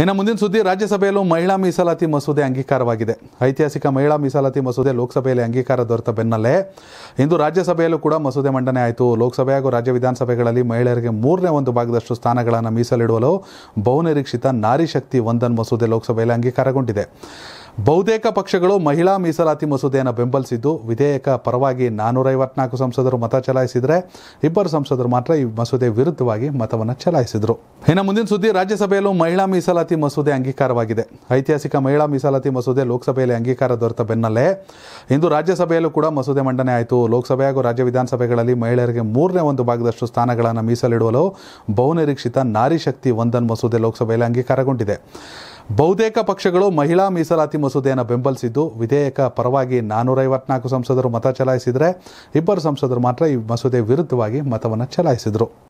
ಇನ್ನು ಮುಂದಿನ ಸುದ್ದಿ ರಾಜ್ಯಸಭೆಯಲ್ಲೂ ಮಹಿಳಾ ಮೀಸಲಾತಿ ಮಸೂದೆ ಅಂಗೀಕಾರವಾಗಿದೆ ಐತಿಹಾಸಿಕ ಮಹಿಳಾ ಮೀಸಲಾತಿ ಮಸೂದೆ ಲೋಕಸಭೆಯಲ್ಲಿ ಅಂಗೀಕಾರ ದೊರೆತ ಬೆನ್ನಲ್ಲೇ ಇಂದು ರಾಜ್ಯಸಭೆಯಲ್ಲೂ ಕೂಡ ಮಸೂದೆ ಮಂಡನೆ ಆಯಿತು ಲೋಕಸಭೆ ಹಾಗೂ ರಾಜ್ಯ ವಿಧಾನಸಭೆಗಳಲ್ಲಿ ಮಹಿಳೆಯರಿಗೆ ಮೂರನೇ ಒಂದು ಭಾಗದಷ್ಟು ಸ್ಥಾನಗಳನ್ನು ಮೀಸಲಿಡಲು ಬಹುನಿರೀಕ್ಷಿತ ನಾರಿ ಶಕ್ತಿ ವಂದನ್ ಮಸೂದೆ ಲೋಕಸಭೆಯಲ್ಲಿ ಅಂಗೀಕಾರಗೊಂಡಿದೆ ಬಹುತೇಕ ಪಕ್ಷಗಳು ಮಹಿಳಾ ಮೀಸಲಾತಿ ಮಸೂದೆಯನ್ನು ಬೆಂಬಲಿಸಿದ್ದು ವಿಧೇಯಕ ಪರವಾಗಿ ಐವತ್ನಾಲ್ಕು ಸಂಸದರು ಮತ ಚಲಾಯಿಸಿದರೆ ಇಬ್ಬರು ಸಂಸದರು ಮಾತ್ರ ಈ ಮಸೂದೆ ವಿರುದ್ಧವಾಗಿ ಮತವನ್ನು ಚಲಾಯಿಸಿದರು ಇನ್ನು ಮುಂದಿನ ಸುದ್ದಿ ರಾಜ್ಯಸಭೆಯಲ್ಲೂ ಮಹಿಳಾ ಮೀಸಲಾತಿ ಮಸೂದೆ ಅಂಗೀಕಾರವಾಗಿದೆ ಐತಿಹಾಸಿಕ ಮಹಿಳಾ ಮೀಸಲಾತಿ ಮಸೂದೆ ಲೋಕಸಭೆಯಲ್ಲಿ ಅಂಗೀಕಾರ ದೊರೆತ ಬೆನ್ನಲ್ಲೇ ಇಂದು ರಾಜ್ಯಸಭೆಯಲ್ಲೂ ಕೂಡ ಮಸೂದೆ ಮಂಡನೆ ಆಯಿತು ಲೋಕಸಭೆ ಹಾಗೂ ರಾಜ್ಯ ವಿಧಾನಸಭೆಗಳಲ್ಲಿ ಮಹಿಳೆಯರಿಗೆ ಮೂರನೇ ಒಂದು ಭಾಗದಷ್ಟು ಸ್ಥಾನಗಳನ್ನು ಮೀಸಲಿಡಲು ಬಹುನಿರೀಕ್ಷಿತ ನಾರಿ ಶಕ್ತಿ ವಂದನ್ ಮಸೂದೆ ಲೋಕಸಭೆಯಲ್ಲಿ ಅಂಗೀಕಾರಗೊಂಡಿದೆ ಬಹುತೇಕ ಪಕ್ಷಗಳು ಮಹಿಳಾ ಮೀಸಲಾತಿ ಮಸೂದೆಯನ್ನು ಬೆಂಬಲಿಸಿದ್ದು ವಿಧೇಯಕ ಪರವಾಗಿ ನಾನ್ನೂರೈವತ್ನಾಲ್ಕು ಸಂಸದರು ಮತ ಚಲಾಯಿಸಿದರೆ ಇಬ್ಬರು ಸಂಸದರು ಮಾತ್ರ ಈ ಮಸೂದೆ ವಿರುದ್ಧವಾಗಿ ಮತವನ್ನು ಚಲಾಯಿಸಿದರು